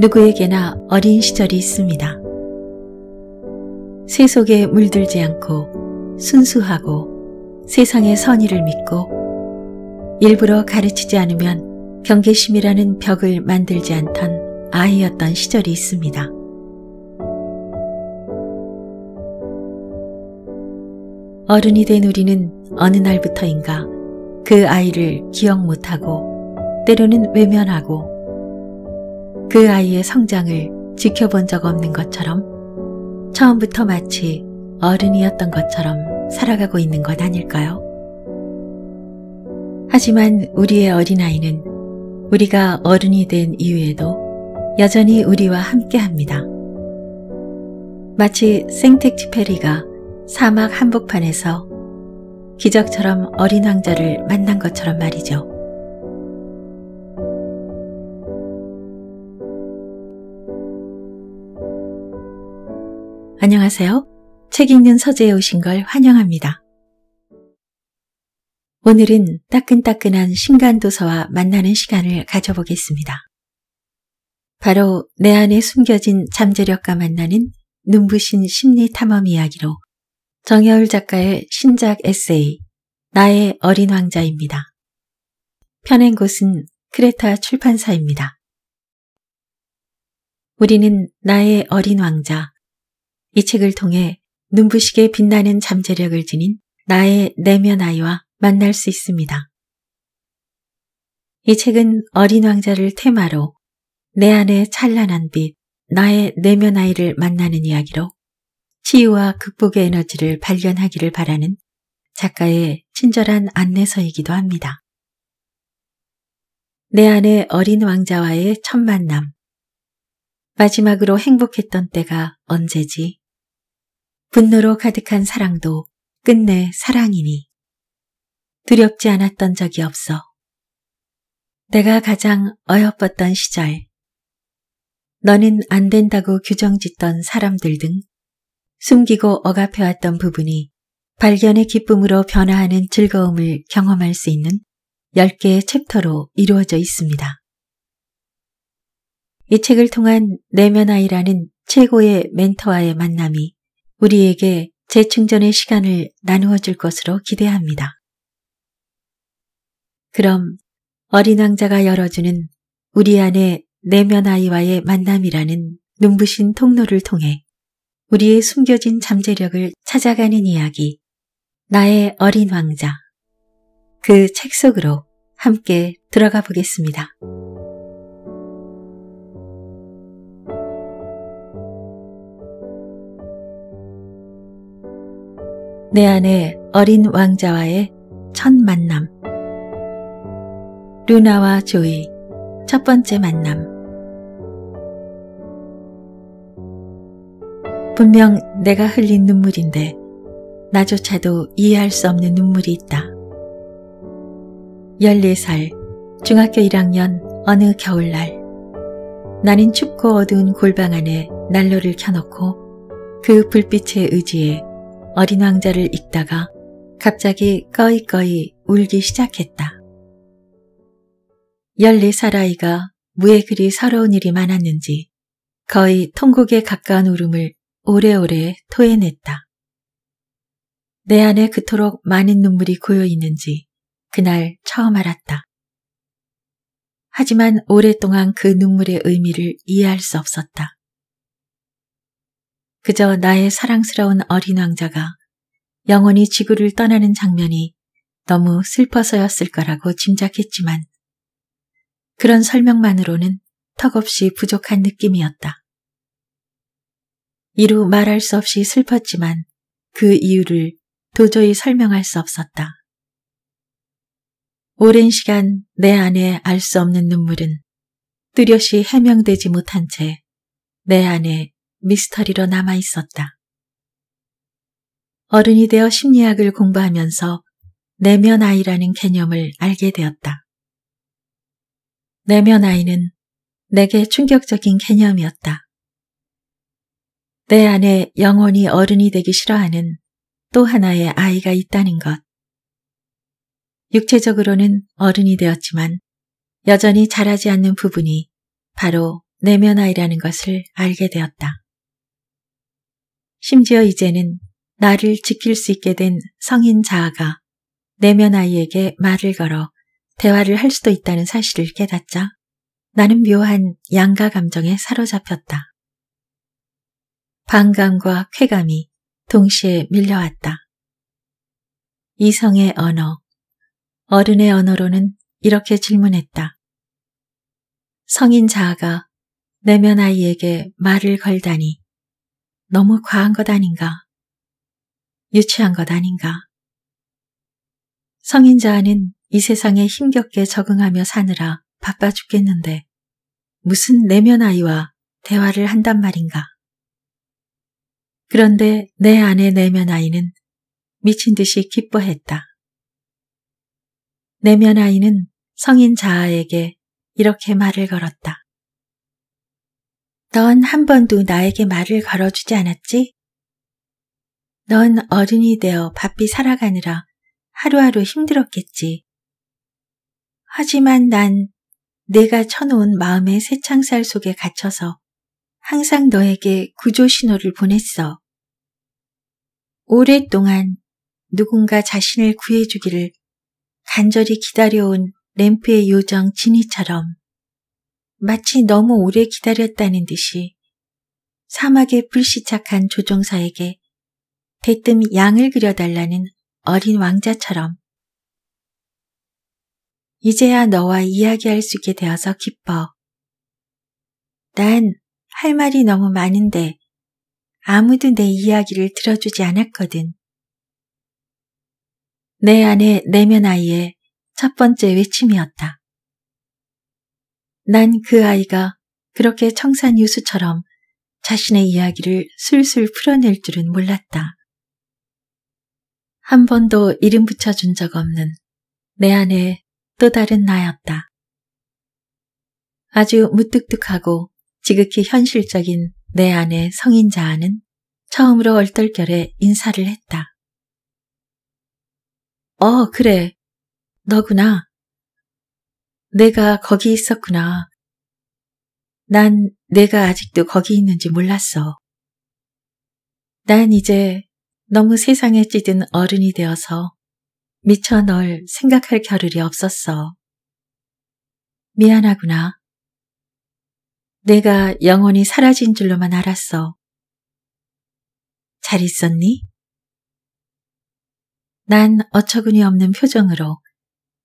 누구에게나 어린 시절이 있습니다. 세속에 물들지 않고 순수하고 세상의 선의를 믿고 일부러 가르치지 않으면 경계심이라는 벽을 만들지 않던 아이였던 시절이 있습니다. 어른이 된 우리는 어느 날부터인가 그 아이를 기억 못하고 때로는 외면하고 그 아이의 성장을 지켜본 적 없는 것처럼 처음부터 마치 어른이었던 것처럼 살아가고 있는 것 아닐까요? 하지만 우리의 어린아이는 우리가 어른이 된 이후에도 여전히 우리와 함께 합니다. 마치 생텍쥐페리가 사막 한복판에서 기적처럼 어린 왕자를 만난 것처럼 말이죠. 안녕하세요. 책 읽는 서재에 오신 걸 환영합니다. 오늘은 따끈따끈한 신간도서와 만나는 시간을 가져보겠습니다. 바로 내 안에 숨겨진 잠재력과 만나는 눈부신 심리 탐험 이야기로 정여울 작가의 신작 에세이 나의 어린 왕자입니다. 펴낸 곳은 크레타 출판사입니다. 우리는 나의 어린 왕자 이 책을 통해 눈부시게 빛나는 잠재력을 지닌 나의 내면 아이와 만날 수 있습니다. 이 책은 어린 왕자를 테마로 내 안의 찬란한 빛, 나의 내면 아이를 만나는 이야기로 치유와 극복의 에너지를 발견하기를 바라는 작가의 친절한 안내서이기도 합니다. 내 안의 어린 왕자와의 첫 만남 마지막으로 행복했던 때가 언제지? 분노로 가득한 사랑도 끝내 사랑이니 두렵지 않았던 적이 없어. 내가 가장 어여뻤던 시절 너는 안 된다고 규정짓던 사람들 등 숨기고 억압해왔던 부분이 발견의 기쁨으로 변화하는 즐거움을 경험할 수 있는 10개의 챕터로 이루어져 있습니다. 이 책을 통한 내면아이라는 최고의 멘터와의 만남이 우리에게 재충전의 시간을 나누어 줄 것으로 기대합니다. 그럼 어린 왕자가 열어주는 우리 안의 내면 아이와의 만남이라는 눈부신 통로를 통해 우리의 숨겨진 잠재력을 찾아가는 이야기 나의 어린 왕자 그 책 속으로 함께 들어가 보겠습니다. 내 안에 어린 왕자와의 첫 만남 루나와 조이 첫 번째 만남 분명 내가 흘린 눈물인데 나조차도 이해할 수 없는 눈물이 있다. 14살 중학교 1학년 어느 겨울날 나는 춥고 어두운 골방 안에 난로를 켜놓고 그불빛의의지에 어린 왕자를 읽다가 갑자기 꺼이꺼이 울기 시작했다. 14살 아이가 무에 그리 서러운 일이 많았는지 거의 통곡에 가까운 울음을 오래오래 토해냈다. 내 안에 그토록 많은 눈물이 고여 있는지 그날 처음 알았다. 하지만 오랫동안 그 눈물의 의미를 이해할 수 없었다. 그저 나의 사랑스러운 어린 왕자가 영원히 지구를 떠나는 장면이 너무 슬퍼서였을 거라고 짐작했지만 그런 설명만으로는 턱없이 부족한 느낌이었다. 이루 말할 수 없이 슬펐지만 그 이유를 도저히 설명할 수 없었다. 오랜 시간 내 안에 알 수 없는 눈물은 뚜렷이 해명되지 못한 채 내 안에 미스터리로 남아 있었다. 어른이 되어 심리학을 공부하면서 내면 아이라는 개념을 알게 되었다. 내면 아이는 내게 충격적인 개념이었다. 내 안에 영원히 어른이 되기 싫어하는 또 하나의 아이가 있다는 것. 육체적으로는 어른이 되었지만 여전히 자라지 않는 부분이 바로 내면 아이라는 것을 알게 되었다. 심지어 이제는 나를 지킬 수 있게 된 성인 자아가 내면 아이에게 말을 걸어 대화를 할 수도 있다는 사실을 깨닫자 나는 묘한 양가 감정에 사로잡혔다. 반감과 쾌감이 동시에 밀려왔다. 이성의 언어, 어른의 언어로는 이렇게 질문했다. 성인 자아가 내면 아이에게 말을 걸다니 너무 과한 것 아닌가? 유치한 것 아닌가? 성인자아는 이 세상에 힘겹게 적응하며 사느라 바빠 죽겠는데 무슨 내면 아이와 대화를 한단 말인가? 그런데 내 안의 내면 아이는 미친 듯이 기뻐했다. 내면 아이는 성인 자아에게 이렇게 말을 걸었다. 넌한 번도 나에게 말을 걸어주지 않았지? 넌 어른이 되어 바삐 살아가느라 하루하루 힘들었겠지. 하지만 난 내가 쳐놓은 마음의 새창살 속에 갇혀서 항상 너에게 구조 신호를 보냈어. 오랫동안 누군가 자신을 구해주기를 간절히 기다려온 램프의 요정 진이처럼 마치 너무 오래 기다렸다는 듯이 사막에 불시착한 조종사에게 대뜸 양을 그려달라는 어린 왕자처럼 이제야 너와 이야기할 수 있게 되어서 기뻐. 난 할 말이 너무 많은데 아무도 내 이야기를 들어주지 않았거든. 내안에 내면 아이의 첫 번째 외침이었다. 난그 아이가 그렇게 청산 유수처럼 자신의 이야기를 술술 풀어낼 줄은 몰랐다. 한 번도 이름 붙여준 적 없는 내 안에 또 다른 나였다. 아주 무뚝뚝하고 지극히 현실적인 내 안의 성인 자아는 처음으로 얼떨결에 인사를 했다. 어, 그래. 너구나. 내가 거기 있었구나. 난 내가 아직도 거기 있는지 몰랐어. 난 이제 너무 세상에 찌든 어른이 되어서 미처 널 생각할 겨를이 없었어. 미안하구나. 내가 영원히 사라진 줄로만 알았어. 잘 있었니? 난 어처구니 없는 표정으로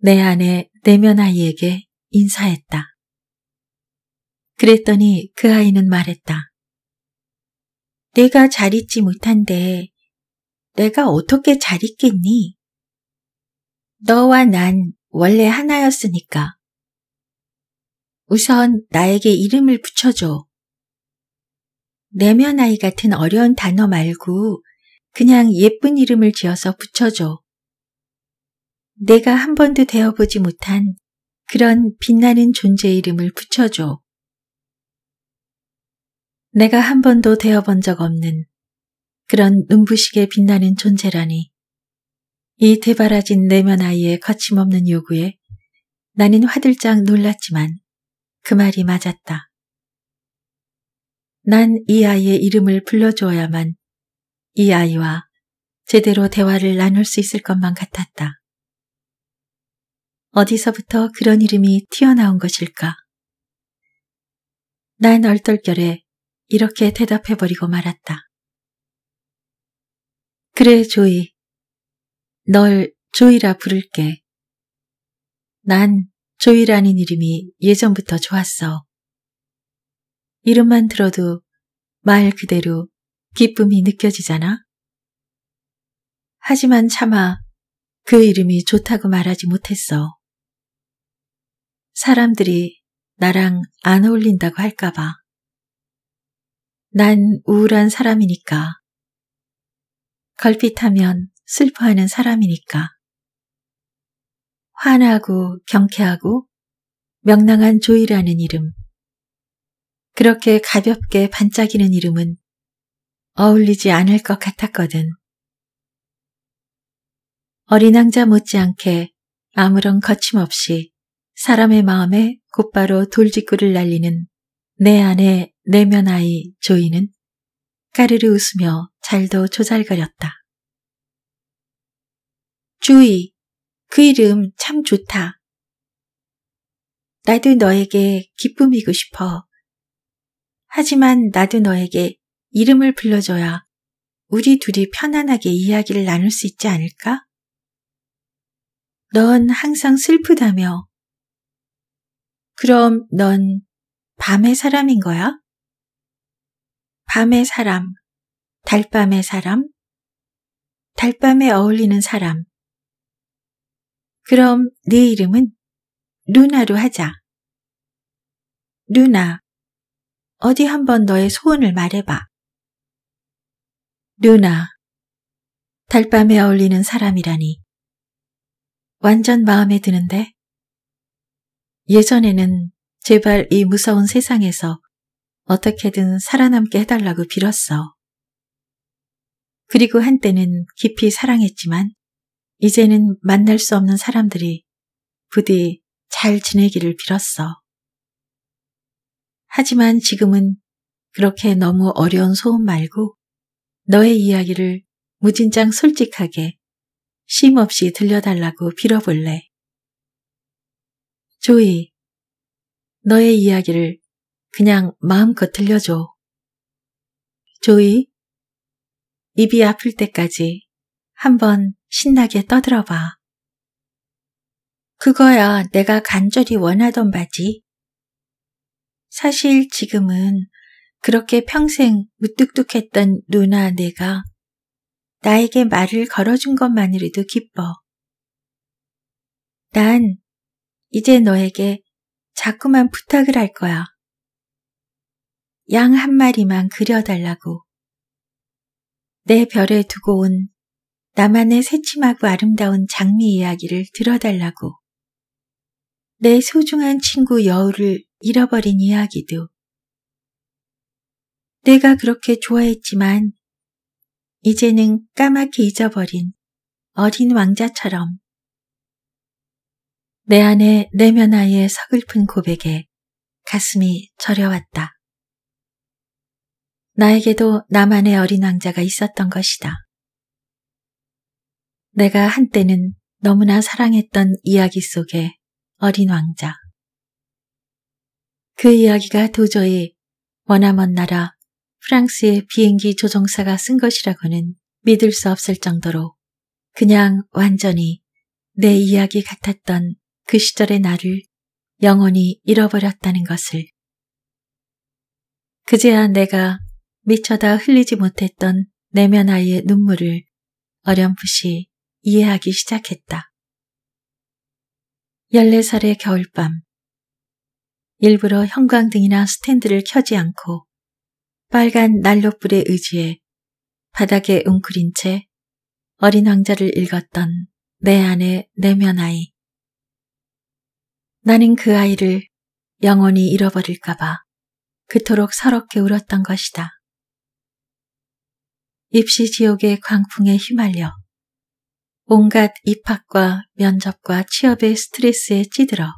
내 아내 내면 아이에게 인사했다. 그랬더니 그 아이는 말했다. 내가 잘 있지 못한데 내가 어떻게 잘 있겠니? 너와 난 원래 하나였으니까. 우선 나에게 이름을 붙여줘. 내면 아이 같은 어려운 단어 말고 그냥 예쁜 이름을 지어서 붙여줘. 내가 한 번도 되어보지 못한 그런 빛나는 존재 이름을 붙여줘. 내가 한 번도 되어본 적 없는 그런 눈부시게 빛나는 존재라니. 이 대바라진 내면 아이의 거침없는 요구에 나는 화들짝 놀랐지만 그 말이 맞았다. 난 이 아이의 이름을 불러줘야만 이 아이와 제대로 대화를 나눌 수 있을 것만 같았다. 어디서부터 그런 이름이 튀어나온 것일까? 난 얼떨결에 이렇게 대답해버리고 말았다. 그래, 조이. 널 조이라 부를게. 난 조이라는 이름이 예전부터 좋았어. 이름만 들어도 말 그대로 기쁨이 느껴지잖아? 하지만 차마 그 이름이 좋다고 말하지 못했어. 사람들이 나랑 안 어울린다고 할까봐. 난 우울한 사람이니까. 걸핏하면 슬퍼하는 사람이니까. 환하고 경쾌하고 명랑한 조이라는 이름. 그렇게 가볍게 반짝이는 이름은 어울리지 않을 것 같았거든. 어린 왕자 못지않게 아무런 거침없이 사람의 마음에 곧바로 돌직구를 날리는 내 안의 내면 아이 조이는 까르르 웃으며 잘도 조잘거렸다. 주희, 그 이름 참 좋다. 나도 너에게 기쁨이고 싶어. 하지만 나도 너에게 이름을 불러줘야 우리 둘이 편안하게 이야기를 나눌 수 있지 않을까? 넌 항상 슬프다며 그럼 넌 밤의 사람인 거야? 밤의 사람, 달밤의 사람, 달밤에 어울리는 사람. 그럼 네 이름은 루나로 하자. 루나, 어디 한번 너의 소원을 말해봐. 루나, 달밤에 어울리는 사람이라니. 완전 마음에 드는데? 예전에는 제발 이 무서운 세상에서 어떻게든 살아남게 해달라고 빌었어. 그리고 한때는 깊이 사랑했지만 이제는 만날 수 없는 사람들이 부디 잘 지내기를 빌었어. 하지만 지금은 그렇게 너무 어려운 소음 말고 너의 이야기를 무진장 솔직하게 쉼없이 들려달라고 빌어볼래. 조이, 너의 이야기를 그냥 마음껏 들려줘. 조이, 입이 아플 때까지 한번 신나게 떠들어봐. 그거야 내가 간절히 원하던 바지. 사실 지금은 그렇게 평생 무뚝뚝했던 누나 내가 나에게 말을 걸어준 것만으로도 기뻐. 난 이제 너에게 자꾸만 부탁을 할 거야. 양 한 마리만 그려달라고. 내 별에 두고 온 나만의 새침하고 아름다운 장미 이야기를 들어달라고. 내 소중한 친구 여우를 잃어버린 이야기도. 내가 그렇게 좋아했지만 이제는 까맣게 잊어버린 어린 왕자처럼 내안에 내면 아이 서글픈 고백에 가슴이 저려왔다. 나에게도 나만의 어린 왕자가 있었던 것이다. 내가 한때는 너무나 사랑했던 이야기 속의 어린 왕자. 그 이야기가 도저히 머나먼 나라 프랑스의 비행기 조종사가 쓴 것이라고는 믿을 수 없을 정도로 그냥 완전히 내 이야기 같았던 그 시절의 나를 영원히 잃어버렸다는 것을. 그제야 내가 미쳐다 흘리지 못했던 내면 아이의 눈물을 어렴풋이 이해하기 시작했다. 14살의 겨울밤. 일부러 형광등이나 스탠드를 켜지 않고 빨간 난로불에 의지해 바닥에 웅크린 채 어린 왕자를 읽었던 내 안의 내면 아이. 나는 그 아이를 영원히 잃어버릴까봐 그토록 서럽게 울었던 것이다. 입시 지옥의 광풍에 휘말려 온갖 입학과 면접과 취업의 스트레스에 찌들어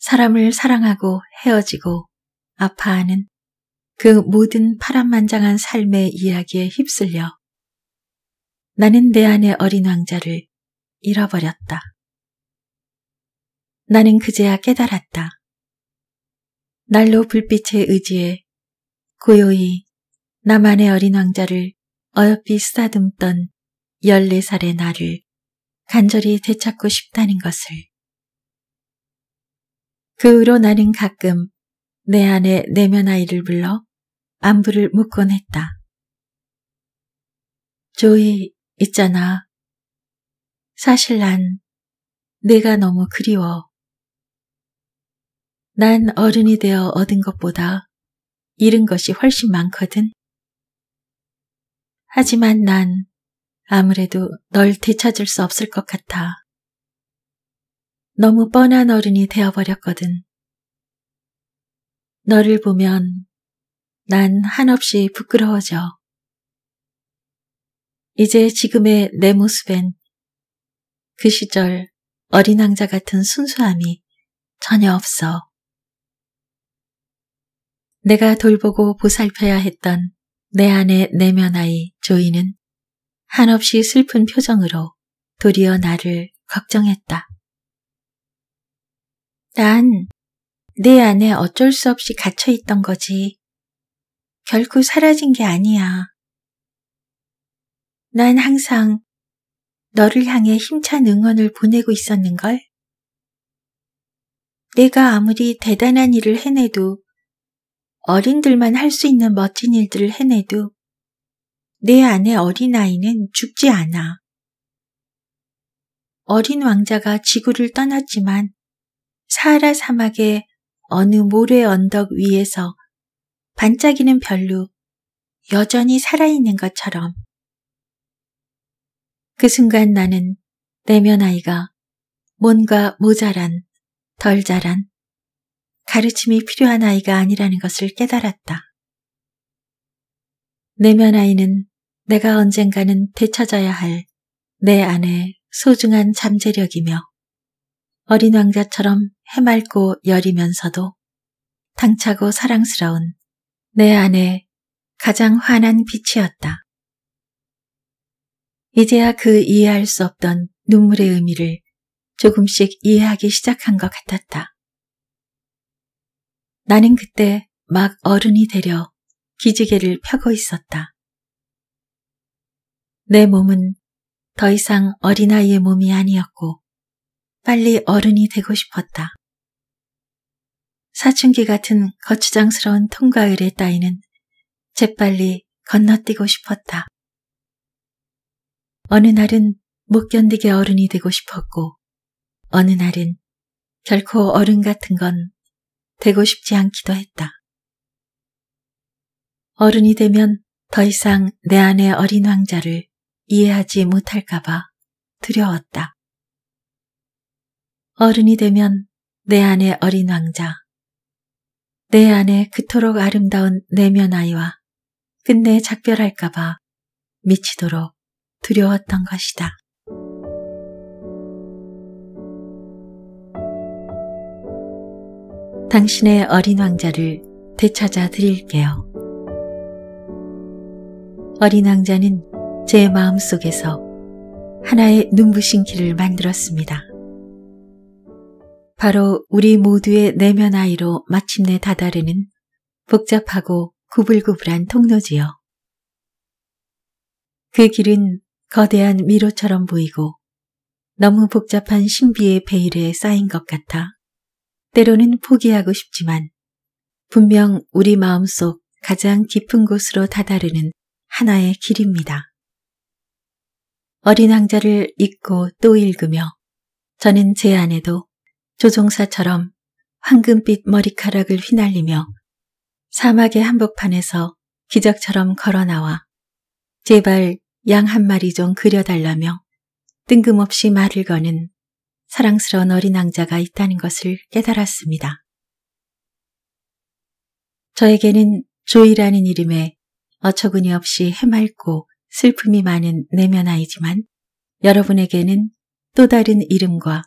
사람을 사랑하고 헤어지고 아파하는 그 모든 파란만장한 삶의 이야기에 휩쓸려 나는 내 안의 어린 왕자를 잃어버렸다. 나는 그제야 깨달았다. 날로 불빛에 의지해 고요히 나만의 어린 왕자를 어여삐 쓰다듬던 14살의 나를 간절히 되찾고 싶다는 것을. 그 후로 나는 가끔 내 안에 내면 아이를 불러 안부를 묻곤 했다. 조이, 있잖아. 사실 난 내가 너무 그리워. 난 어른이 되어 얻은 것보다 잃은 것이 훨씬 많거든. 하지만 난 아무래도 널 되찾을 수 없을 것 같아. 너무 뻔한 어른이 되어버렸거든. 너를 보면 난 한없이 부끄러워져. 이제 지금의 내 모습엔 그 시절 어린 왕자 같은 순수함이 전혀 없어. 내가 돌보고 보살펴야 했던 내 안의 내면 아이 조이는 한없이 슬픈 표정으로 도리어 나를 걱정했다. 난 내 안에 어쩔 수 없이 갇혀 있던 거지. 결코 사라진 게 아니야. 난 항상 너를 향해 힘찬 응원을 보내고 있었는걸? 내가 아무리 대단한 일을 해내도 어른들만 할 수 있는 멋진 일들을 해내도 내 안의 어린아이는 죽지 않아. 어린 왕자가 지구를 떠났지만 사하라 사막의 어느 모래 언덕 위에서 반짝이는 별로 여전히 살아있는 것처럼 그 순간 나는 내면 아이가 뭔가 모자란, 덜 자란, 가르침이 필요한 아이가 아니라는 것을 깨달았다. 내면 아이는 내가 언젠가는 되찾아야 할 내 안의 소중한 잠재력이며 어린 왕자처럼 해맑고 여리면서도 당차고 사랑스러운 내 안의 가장 환한 빛이었다. 이제야 그 이해할 수 없던 눈물의 의미를 조금씩 이해하기 시작한 것 같았다. 나는 그때 막 어른이 되려 기지개를 펴고 있었다. 내 몸은 더 이상 어린아이의 몸이 아니었고 빨리 어른이 되고 싶었다. 사춘기 같은 거추장스러운 통과의례 따위는 재빨리 건너뛰고 싶었다. 어느 날은 못 견디게 어른이 되고 싶었고 어느 날은 결코 어른 같은 건 되고 싶지 않기도 했다. 어른이 되면 더 이상 내 안의 어린 왕자를 이해하지 못할까봐 두려웠다. 어른이 되면 내 안의 어린 왕자, 내안의 그토록 아름다운 내면 아이와 끝내 작별할까봐 미치도록 두려웠던 것이다. 당신의 어린 왕자를 되찾아 드릴게요. 어린 왕자는 제 마음속에서 하나의 눈부신 길을 만들었습니다. 바로 우리 모두의 내면 아이로 마침내 다다르는 복잡하고 구불구불한 통로지요. 그 길은 거대한 미로처럼 보이고 너무 복잡한 신비의 베일에 쌓인 것 같아 때로는 포기하고 싶지만 분명 우리 마음속 가장 깊은 곳으로 다다르는 하나의 길입니다. 어린 왕자를 읽고 또 읽으며 저는 제 안에도 조종사처럼 황금빛 머리카락을 휘날리며 사막의 한복판에서 기적처럼 걸어나와 제발 양 한 마리 좀 그려달라며 뜬금없이 말을 거는 사랑스러운 어린 왕자가 있다는 것을 깨달았습니다. 저에게는 조이라는 이름에 어처구니 없이 해맑고 슬픔이 많은 내면 아이지만 여러분에게는 또 다른 이름과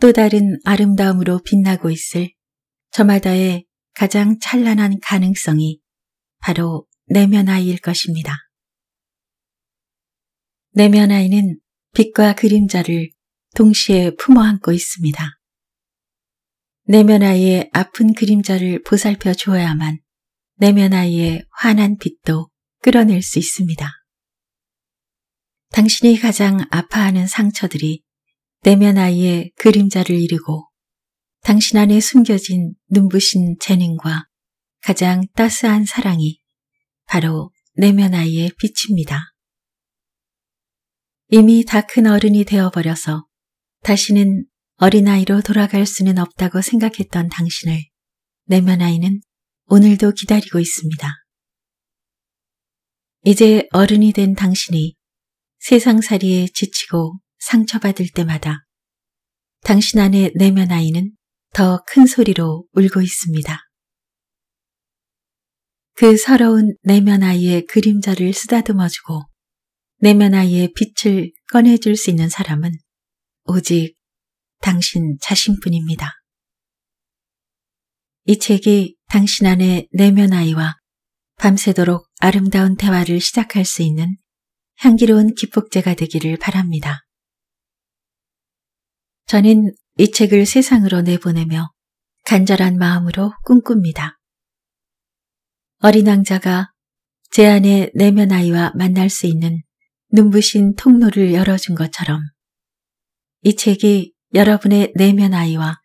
또 다른 아름다움으로 빛나고 있을 저마다의 가장 찬란한 가능성이 바로 내면 아이일 것입니다. 내면 아이는 빛과 그림자를 동시에 품어 안고 있습니다. 내면 아이의 아픈 그림자를 보살펴 주어야만 내면 아이의 환한 빛도 끌어낼 수 있습니다. 당신이 가장 아파하는 상처들이 내면 아이의 그림자를 이루고 당신 안에 숨겨진 눈부신 재능과 가장 따스한 사랑이 바로 내면 아이의 빛입니다. 이미 다 큰 어른이 되어버려서 다시는 어린아이로 돌아갈 수는 없다고 생각했던 당신을 내면아이는 오늘도 기다리고 있습니다. 이제 어른이 된 당신이 세상살이에 지치고 상처받을 때마다 당신 안의 내면아이는 더 큰 소리로 울고 있습니다. 그 서러운 내면아이의 그림자를 쓰다듬어주고 내면아이의 빛을 꺼내줄 수 있는 사람은 오직 당신 자신뿐입니다. 이 책이 당신 안의 내면 아이와 밤새도록 아름다운 대화를 시작할 수 있는 향기로운 기폭제가 되기를 바랍니다. 저는 이 책을 세상으로 내보내며 간절한 마음으로 꿈꿉니다. 어린 왕자가 제 안의 내면 아이와 만날 수 있는 눈부신 통로를 열어준 것처럼 이 책이 여러분의 내면 아이와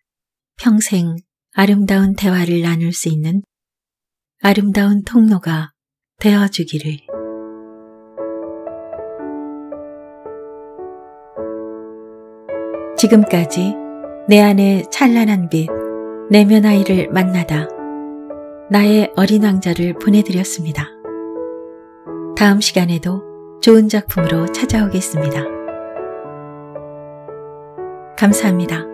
평생 아름다운 대화를 나눌 수 있는 아름다운 통로가 되어주기를. 지금까지 내 안의 찬란한 빛, 내면 아이를 만나다. 나의 어린 왕자를 보내드렸습니다. 다음 시간에도 좋은 작품으로 찾아오겠습니다. 감사합니다.